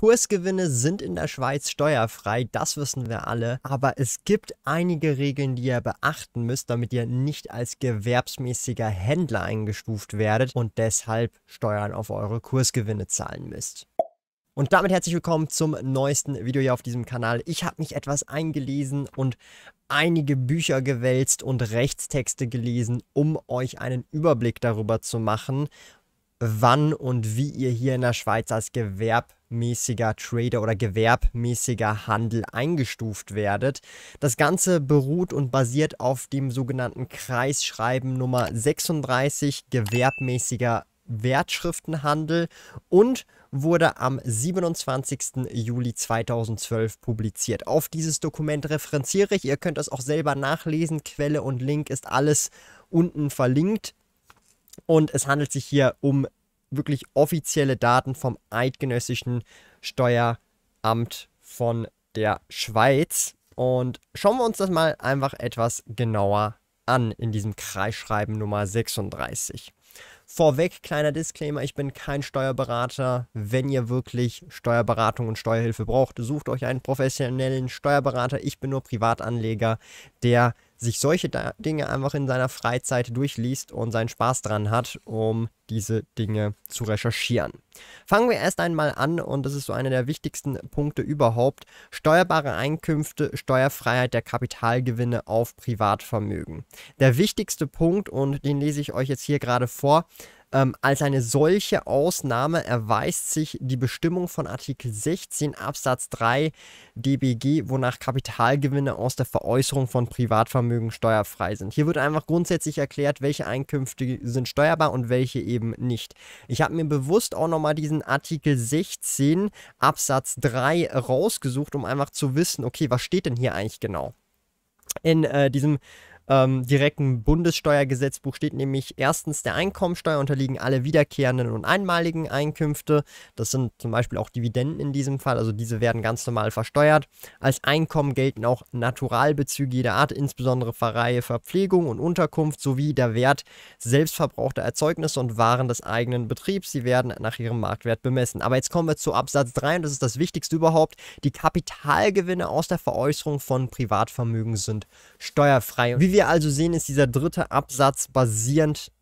Kursgewinne sind in der Schweiz steuerfrei, das wissen wir alle. Aber es gibt einige Regeln, die ihr beachten müsst, damit ihr nicht als gewerbsmäßiger Händler eingestuft werdet und deshalb Steuern auf eure Kursgewinne zahlen müsst. Und damit herzlich willkommen zum neuesten Video hier auf diesem Kanal. Ich habe mich etwas eingelesen und einige Bücher gewälzt und Rechtstexte gelesen, um euch einen Überblick darüber zu machen, wann und wie ihr hier in der Schweiz als gewerbmäßiger Trader oder gewerbmäßiger Handel eingestuft werdet. Das Ganze beruht und basiert auf dem sogenannten Kreisschreiben Nummer 36 gewerbmäßiger Wertschriftenhandel und wurde am 27. Juli 2012 publiziert. Auf dieses Dokument referenziere ich. Ihr könnt das auch selber nachlesen. Quelle und Link ist alles unten verlinkt. Und es handelt sich hier um wirklich offizielle Daten vom eidgenössischen Steueramt von der Schweiz. Und schauen wir uns das mal einfach etwas genauer an in diesem Kreisschreiben Nummer 36. Vorweg kleiner Disclaimer, ich bin kein Steuerberater. Wenn ihr wirklich Steuerberatung und Steuerhilfe braucht, sucht euch einen professionellen Steuerberater. Ich bin nur Privatanleger, der sich solche Dinge einfach in seiner Freizeit durchliest und seinen Spaß dran hat, um diese Dinge zu recherchieren. Fangen wir erst einmal an und das ist so einer der wichtigsten Punkte überhaupt. Steuerbare Einkünfte, Steuerfreiheit der Kapitalgewinne auf Privatvermögen. Der wichtigste Punkt und den lese ich euch jetzt hier gerade vor, ähm, als eine solche Ausnahme erweist sich die Bestimmung von Artikel 16 Absatz 3 DBG, wonach Kapitalgewinne aus der Veräußerung von Privatvermögen steuerfrei sind. Hier wird einfach grundsätzlich erklärt, welche Einkünfte sind steuerbar und welche eben nicht. Ich habe mir bewusst auch nochmal diesen Artikel 16 Absatz 3 rausgesucht, um einfach zu wissen, okay, was steht denn hier eigentlich genau? In äh, diesem ähm, direkten Bundessteuergesetzbuch steht nämlich erstens, der Einkommensteuer unterliegen alle wiederkehrenden und einmaligen Einkünfte. Das sind zum Beispiel auch Dividenden in diesem Fall, also diese werden ganz normal versteuert. Als Einkommen gelten auch Naturalbezüge jeder Art, insbesondere Pfarrei, Verpflegung und Unterkunft sowie der Wert selbstverbrauchter Erzeugnisse und Waren des eigenen Betriebs. Sie werden nach ihrem Marktwert bemessen. Aber jetzt kommen wir zu Absatz 3 und das ist das Wichtigste überhaupt. Die Kapitalgewinne aus der Veräußerung von Privatvermögen sind steuerfrei. Und wie wir wir also sehen, ist dieser dritte Absatz basierend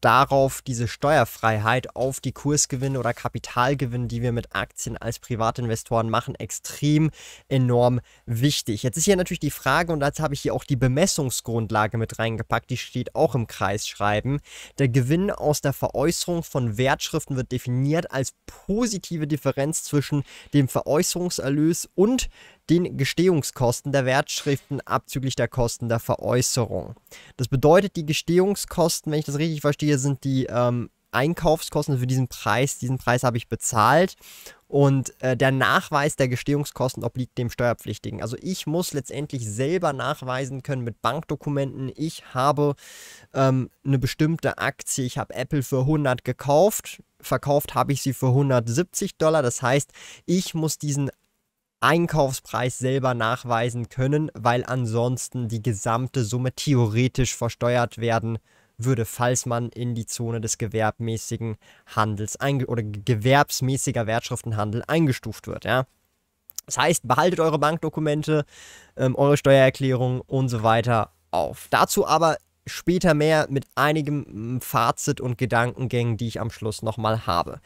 darauf diese Steuerfreiheit auf die Kursgewinne oder Kapitalgewinne, die wir mit Aktien als Privatinvestoren machen, extrem enorm wichtig. Jetzt ist hier natürlich die Frage, und dazu habe ich hier auch die Bemessungsgrundlage mit reingepackt, die steht auch im Kreisschreiben. Der Gewinn aus der Veräußerung von Wertschriften wird definiert als positive Differenz zwischen dem Veräußerungserlös und dem den Gestehungskosten der Wertschriften abzüglich der Kosten der Veräußerung. Das bedeutet, die Gestehungskosten, wenn ich das richtig verstehe, sind die ähm, Einkaufskosten also für diesen Preis. Diesen Preis habe ich bezahlt und äh, der Nachweis der Gestehungskosten obliegt dem Steuerpflichtigen. Also ich muss letztendlich selber nachweisen können mit Bankdokumenten, ich habe ähm, eine bestimmte Aktie, ich habe Apple für 100 gekauft, verkauft habe ich sie für 170 Dollar. Das heißt, ich muss diesen Einkaufspreis selber nachweisen können, weil ansonsten die gesamte Summe theoretisch versteuert werden würde, falls man in die Zone des gewerbmäßigen Handels oder gewerbsmäßiger Wertschriftenhandel eingestuft wird. Ja? Das heißt, behaltet eure Bankdokumente, ähm, eure Steuererklärung und so weiter auf. Dazu aber später mehr mit einigem Fazit und Gedankengängen, die ich am Schluss nochmal habe.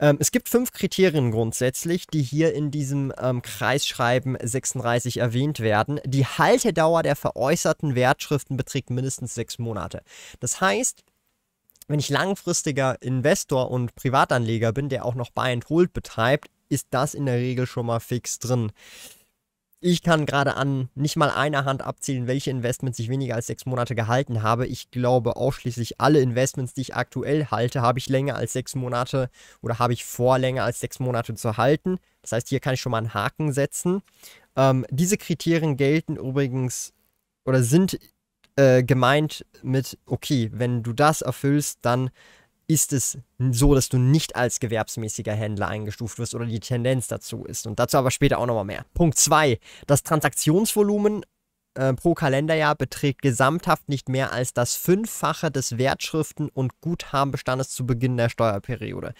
Ähm, es gibt fünf Kriterien grundsätzlich, die hier in diesem ähm, Kreisschreiben 36 erwähnt werden. Die Haltedauer der veräußerten Wertschriften beträgt mindestens sechs Monate. Das heißt, wenn ich langfristiger Investor und Privatanleger bin, der auch noch Buy and Hold betreibt, ist das in der Regel schon mal fix drin. Ich kann gerade an nicht mal einer Hand abzählen, welche Investments ich weniger als sechs Monate gehalten habe. Ich glaube, ausschließlich alle Investments, die ich aktuell halte, habe ich länger als sechs Monate oder habe ich vor, länger als sechs Monate zu halten. Das heißt, hier kann ich schon mal einen Haken setzen. Ähm, diese Kriterien gelten übrigens oder sind äh, gemeint mit, okay, wenn du das erfüllst, dann ist es so, dass du nicht als gewerbsmäßiger Händler eingestuft wirst oder die Tendenz dazu ist. Und dazu aber später auch nochmal mehr. Punkt 2. Das Transaktionsvolumen äh, pro Kalenderjahr beträgt gesamthaft nicht mehr als das Fünffache des Wertschriften- und Guthabenbestandes zu Beginn der Steuerperiode.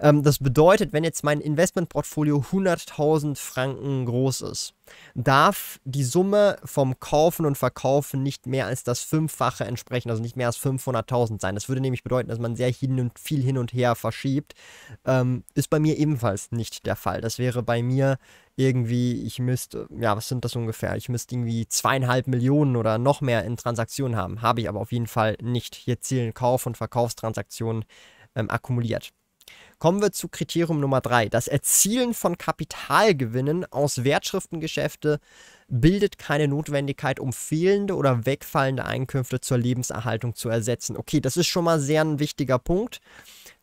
Ähm, das bedeutet, wenn jetzt mein Investmentportfolio 100.000 Franken groß ist, darf die Summe vom Kaufen und Verkaufen nicht mehr als das Fünffache entsprechen, also nicht mehr als 500.000 sein. Das würde nämlich bedeuten, dass man sehr hin und viel hin und her verschiebt. Ähm, ist bei mir ebenfalls nicht der Fall. Das wäre bei mir irgendwie, ich müsste, ja, was sind das ungefähr? Ich müsste irgendwie zweieinhalb Millionen oder noch mehr in Transaktionen haben. Habe ich aber auf jeden Fall nicht. Hier zählen Kauf- und Verkaufstransaktionen ähm, akkumuliert. Kommen wir zu Kriterium Nummer drei. Das Erzielen von Kapitalgewinnen aus Wertschriftengeschäfte bildet keine Notwendigkeit, um fehlende oder wegfallende Einkünfte zur Lebenserhaltung zu ersetzen. Okay, das ist schon mal sehr ein wichtiger Punkt.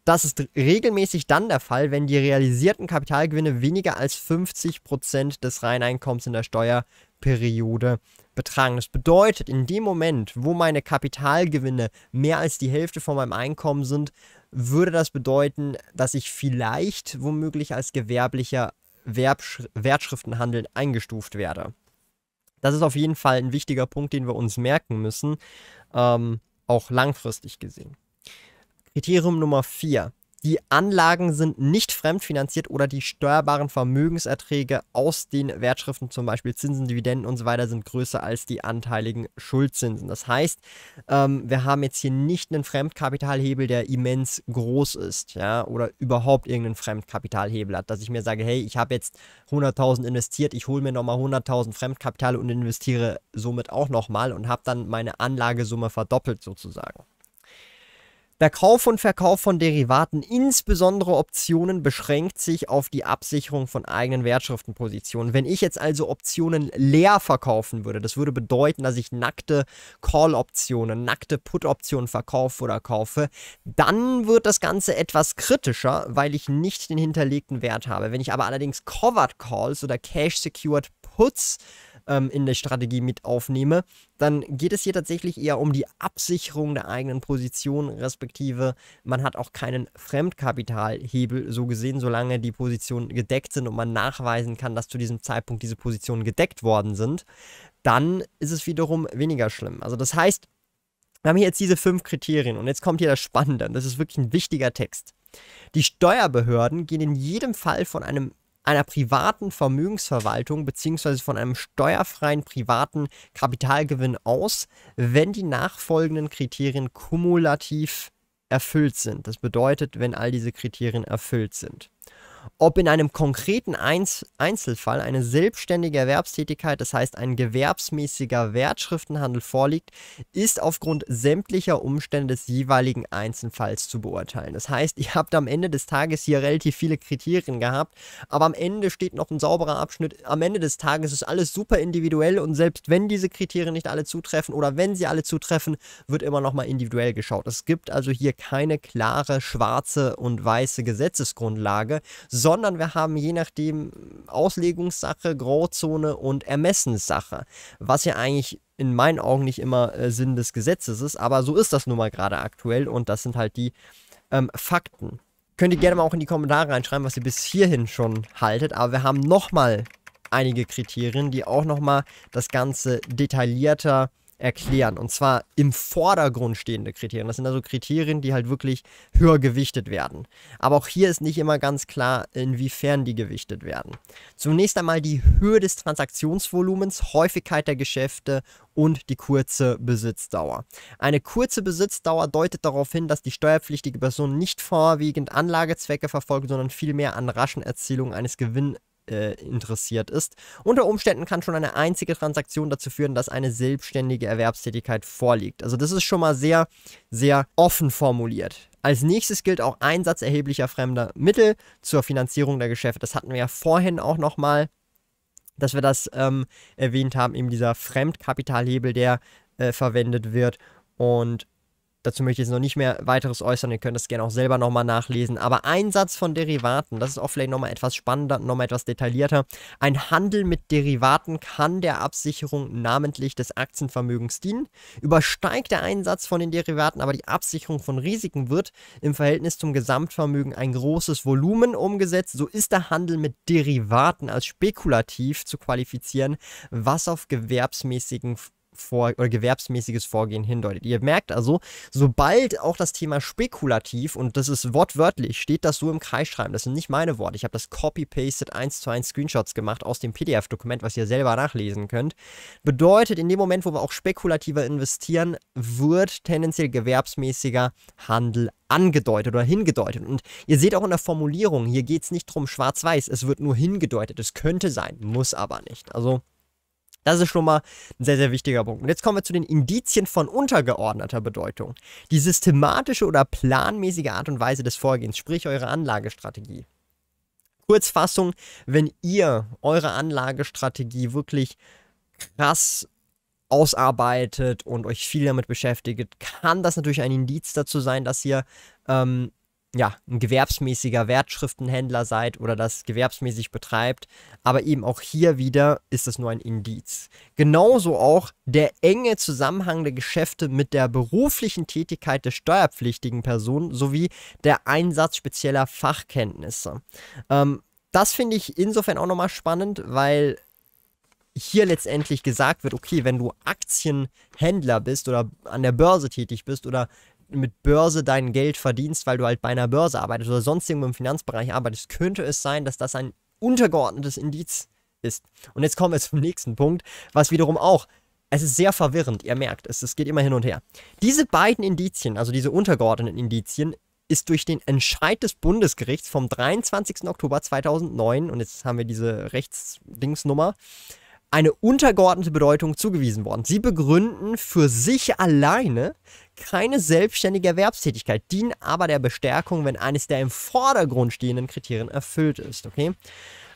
Das ist regelmäßig dann der Fall, wenn die realisierten Kapitalgewinne weniger als 50% Prozent des Reineinkommens in der Steuerperiode betragen. Das bedeutet, in dem Moment, wo meine Kapitalgewinne mehr als die Hälfte von meinem Einkommen sind, würde das bedeuten, dass ich vielleicht womöglich als gewerblicher Werbsch Wertschriftenhandel eingestuft werde. Das ist auf jeden Fall ein wichtiger Punkt, den wir uns merken müssen, ähm, auch langfristig gesehen. Kriterium Nummer 4. Die Anlagen sind nicht fremdfinanziert oder die steuerbaren Vermögenserträge aus den Wertschriften, zum Beispiel Zinsen, Dividenden und so weiter, sind größer als die anteiligen Schuldzinsen. Das heißt, ähm, wir haben jetzt hier nicht einen Fremdkapitalhebel, der immens groß ist, ja, oder überhaupt irgendeinen Fremdkapitalhebel hat, dass ich mir sage, hey, ich habe jetzt 100.000 investiert, ich hole mir nochmal 100.000 Fremdkapital und investiere somit auch nochmal und habe dann meine Anlagesumme verdoppelt sozusagen. Der Kauf und Verkauf von Derivaten, insbesondere Optionen, beschränkt sich auf die Absicherung von eigenen Wertschriftenpositionen. Wenn ich jetzt also Optionen leer verkaufen würde, das würde bedeuten, dass ich nackte Call-Optionen, nackte Put-Optionen verkaufe oder kaufe, dann wird das Ganze etwas kritischer, weil ich nicht den hinterlegten Wert habe. Wenn ich aber allerdings Covered Calls oder Cash-Secured Puts ähm, in der Strategie mit aufnehme, dann geht es hier tatsächlich eher um die Absicherung der eigenen Position, respektive man hat auch keinen Fremdkapitalhebel so gesehen, solange die Positionen gedeckt sind und man nachweisen kann, dass zu diesem Zeitpunkt diese Positionen gedeckt worden sind, dann ist es wiederum weniger schlimm. Also das heißt, wir haben hier jetzt diese fünf Kriterien und jetzt kommt hier das Spannende und das ist wirklich ein wichtiger Text. Die Steuerbehörden gehen in jedem Fall von einem einer privaten Vermögensverwaltung bzw. von einem steuerfreien privaten Kapitalgewinn aus, wenn die nachfolgenden Kriterien kumulativ erfüllt sind. Das bedeutet, wenn all diese Kriterien erfüllt sind ob in einem konkreten Einzelfall eine selbstständige Erwerbstätigkeit, das heißt ein gewerbsmäßiger Wertschriftenhandel vorliegt, ist aufgrund sämtlicher Umstände des jeweiligen Einzelfalls zu beurteilen. Das heißt, ihr habt am Ende des Tages hier relativ viele Kriterien gehabt, aber am Ende steht noch ein sauberer Abschnitt. Am Ende des Tages ist alles super individuell und selbst wenn diese Kriterien nicht alle zutreffen oder wenn sie alle zutreffen, wird immer nochmal individuell geschaut. Es gibt also hier keine klare schwarze und weiße Gesetzesgrundlage, sondern wir haben je nachdem Auslegungssache, Grauzone und Ermessenssache, was ja eigentlich in meinen Augen nicht immer äh, Sinn des Gesetzes ist, aber so ist das nun mal gerade aktuell und das sind halt die ähm, Fakten. Könnt ihr gerne mal auch in die Kommentare reinschreiben, was ihr bis hierhin schon haltet, aber wir haben nochmal einige Kriterien, die auch nochmal das Ganze detaillierter erklären. Und zwar im Vordergrund stehende Kriterien. Das sind also Kriterien, die halt wirklich höher gewichtet werden. Aber auch hier ist nicht immer ganz klar, inwiefern die gewichtet werden. Zunächst einmal die Höhe des Transaktionsvolumens, Häufigkeit der Geschäfte und die kurze Besitzdauer. Eine kurze Besitzdauer deutet darauf hin, dass die steuerpflichtige Person nicht vorwiegend Anlagezwecke verfolgt, sondern vielmehr an raschen Erzielung eines Gewinns äh, interessiert ist. Unter Umständen kann schon eine einzige Transaktion dazu führen, dass eine selbstständige Erwerbstätigkeit vorliegt. Also das ist schon mal sehr, sehr offen formuliert. Als nächstes gilt auch Einsatz erheblicher fremder Mittel zur Finanzierung der Geschäfte. Das hatten wir ja vorhin auch nochmal, dass wir das ähm, erwähnt haben, eben dieser Fremdkapitalhebel, der äh, verwendet wird. Und Dazu möchte ich jetzt noch nicht mehr weiteres äußern, ihr könnt das gerne auch selber nochmal nachlesen. Aber ein Satz von Derivaten, das ist auch vielleicht nochmal etwas spannender, nochmal etwas detaillierter. Ein Handel mit Derivaten kann der Absicherung namentlich des Aktienvermögens dienen. Übersteigt der Einsatz von den Derivaten aber die Absicherung von Risiken, wird im Verhältnis zum Gesamtvermögen ein großes Volumen umgesetzt. So ist der Handel mit Derivaten als spekulativ zu qualifizieren, was auf gewerbsmäßigen vor oder gewerbsmäßiges Vorgehen hindeutet. Ihr merkt also, sobald auch das Thema spekulativ und das ist wortwörtlich, steht das so im Kreisschreiben. Das sind nicht meine Worte. Ich habe das copy-pasted 1 zu 1 Screenshots gemacht aus dem PDF-Dokument, was ihr selber nachlesen könnt. Bedeutet, in dem Moment, wo wir auch spekulativer investieren, wird tendenziell gewerbsmäßiger Handel angedeutet oder hingedeutet. Und ihr seht auch in der Formulierung, hier geht es nicht drum schwarz-weiß, es wird nur hingedeutet. Es könnte sein, muss aber nicht. Also das ist schon mal ein sehr, sehr wichtiger Punkt. Und jetzt kommen wir zu den Indizien von untergeordneter Bedeutung. Die systematische oder planmäßige Art und Weise des Vorgehens, sprich eure Anlagestrategie. Kurzfassung, wenn ihr eure Anlagestrategie wirklich krass ausarbeitet und euch viel damit beschäftigt, kann das natürlich ein Indiz dazu sein, dass ihr ähm, ja, ein gewerbsmäßiger Wertschriftenhändler seid oder das gewerbsmäßig betreibt. Aber eben auch hier wieder ist es nur ein Indiz. Genauso auch der enge Zusammenhang der Geschäfte mit der beruflichen Tätigkeit der steuerpflichtigen Person sowie der Einsatz spezieller Fachkenntnisse. Ähm, das finde ich insofern auch nochmal spannend, weil hier letztendlich gesagt wird, okay, wenn du Aktienhändler bist oder an der Börse tätig bist oder mit Börse dein Geld verdienst, weil du halt bei einer Börse arbeitest oder sonst irgendwo im Finanzbereich arbeitest, könnte es sein, dass das ein untergeordnetes Indiz ist. Und jetzt kommen wir zum nächsten Punkt, was wiederum auch, es ist sehr verwirrend, ihr merkt es, es geht immer hin und her. Diese beiden Indizien, also diese untergeordneten Indizien, ist durch den Entscheid des Bundesgerichts vom 23. Oktober 2009, und jetzt haben wir diese Rechtsdingsnummer, eine untergeordnete Bedeutung zugewiesen worden. Sie begründen für sich alleine keine selbstständige Erwerbstätigkeit, dienen aber der Bestärkung, wenn eines der im Vordergrund stehenden Kriterien erfüllt ist. Okay?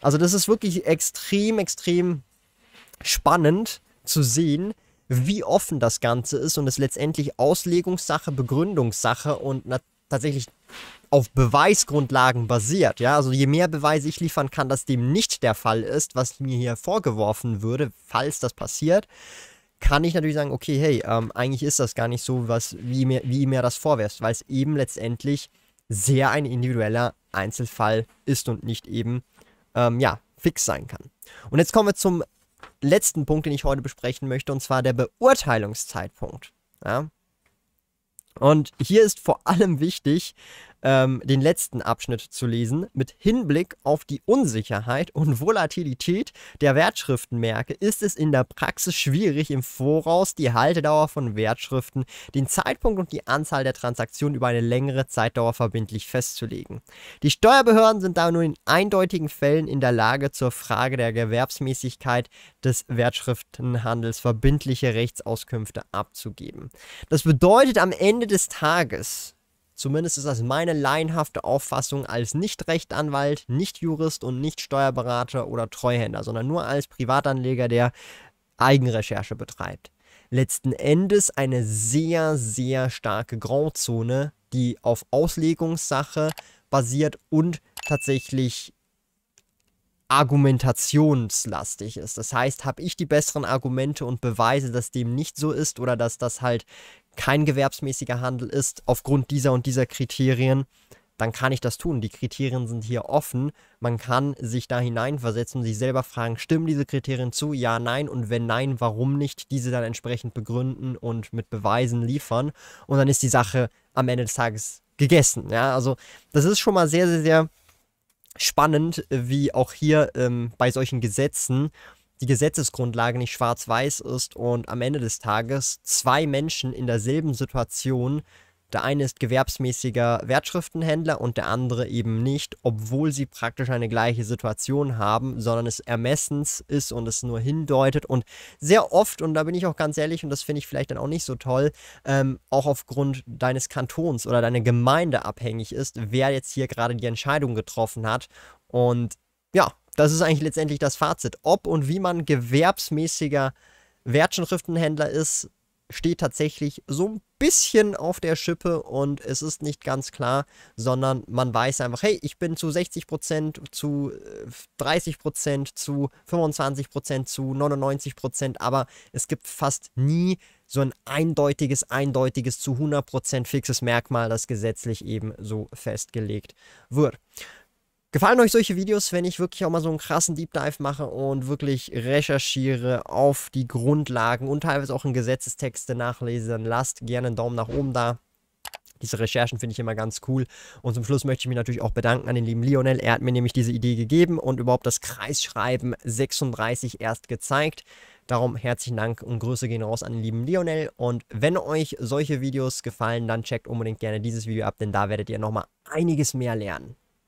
Also das ist wirklich extrem, extrem spannend zu sehen, wie offen das Ganze ist und es letztendlich Auslegungssache, Begründungssache und natürlich tatsächlich auf Beweisgrundlagen basiert. Ja, also je mehr Beweise ich liefern kann, dass dem nicht der Fall ist, was mir hier vorgeworfen würde, falls das passiert, kann ich natürlich sagen, okay, hey, ähm, eigentlich ist das gar nicht so, was, wie, mir, wie mir das vorwerft, weil es eben letztendlich sehr ein individueller Einzelfall ist und nicht eben, ähm, ja, fix sein kann. Und jetzt kommen wir zum letzten Punkt, den ich heute besprechen möchte, und zwar der Beurteilungszeitpunkt. Ja? Und hier ist vor allem wichtig, ähm, den letzten Abschnitt zu lesen, mit Hinblick auf die Unsicherheit und Volatilität der Wertschriftenmärkte ist es in der Praxis schwierig, im Voraus die Haltedauer von Wertschriften, den Zeitpunkt und die Anzahl der Transaktionen über eine längere Zeitdauer verbindlich festzulegen. Die Steuerbehörden sind da nur in eindeutigen Fällen in der Lage, zur Frage der Gewerbsmäßigkeit des Wertschriftenhandels verbindliche Rechtsauskünfte abzugeben. Das bedeutet am Ende des Tages, Zumindest ist das meine laienhafte Auffassung als nicht rechtanwalt nicht Jurist und nicht Steuerberater oder Treuhänder, sondern nur als Privatanleger, der Eigenrecherche betreibt. Letzten Endes eine sehr, sehr starke Grauzone, die auf Auslegungssache basiert und tatsächlich argumentationslastig ist. Das heißt, habe ich die besseren Argumente und beweise, dass dem nicht so ist oder dass das halt kein gewerbsmäßiger Handel ist aufgrund dieser und dieser Kriterien, dann kann ich das tun. Die Kriterien sind hier offen. Man kann sich da hineinversetzen, sich selber fragen, stimmen diese Kriterien zu? Ja, nein. Und wenn nein, warum nicht? Diese dann entsprechend begründen und mit Beweisen liefern. Und dann ist die Sache am Ende des Tages gegessen. Ja, also das ist schon mal sehr, sehr, sehr spannend, wie auch hier ähm, bei solchen Gesetzen die Gesetzesgrundlage nicht schwarz-weiß ist und am Ende des Tages zwei Menschen in derselben Situation, der eine ist gewerbsmäßiger Wertschriftenhändler und der andere eben nicht, obwohl sie praktisch eine gleiche Situation haben, sondern es Ermessens ist und es nur hindeutet und sehr oft, und da bin ich auch ganz ehrlich und das finde ich vielleicht dann auch nicht so toll, ähm, auch aufgrund deines Kantons oder deiner Gemeinde abhängig ist, wer jetzt hier gerade die Entscheidung getroffen hat und ja, das ist eigentlich letztendlich das Fazit. Ob und wie man gewerbsmäßiger Wertschriftenhändler ist, steht tatsächlich so ein bisschen auf der Schippe und es ist nicht ganz klar, sondern man weiß einfach, hey, ich bin zu 60%, zu 30%, äh, zu 25%, zu 99%, aber es gibt fast nie so ein eindeutiges, eindeutiges, zu 100% fixes Merkmal, das gesetzlich eben so festgelegt wird. Gefallen euch solche Videos, wenn ich wirklich auch mal so einen krassen Deep Dive mache und wirklich recherchiere auf die Grundlagen und teilweise auch in Gesetzestexte nachlese, dann lasst gerne einen Daumen nach oben da. Diese Recherchen finde ich immer ganz cool. Und zum Schluss möchte ich mich natürlich auch bedanken an den lieben Lionel. Er hat mir nämlich diese Idee gegeben und überhaupt das Kreisschreiben 36 erst gezeigt. Darum herzlichen Dank und Grüße gehen raus an den lieben Lionel. Und wenn euch solche Videos gefallen, dann checkt unbedingt gerne dieses Video ab, denn da werdet ihr nochmal einiges mehr lernen.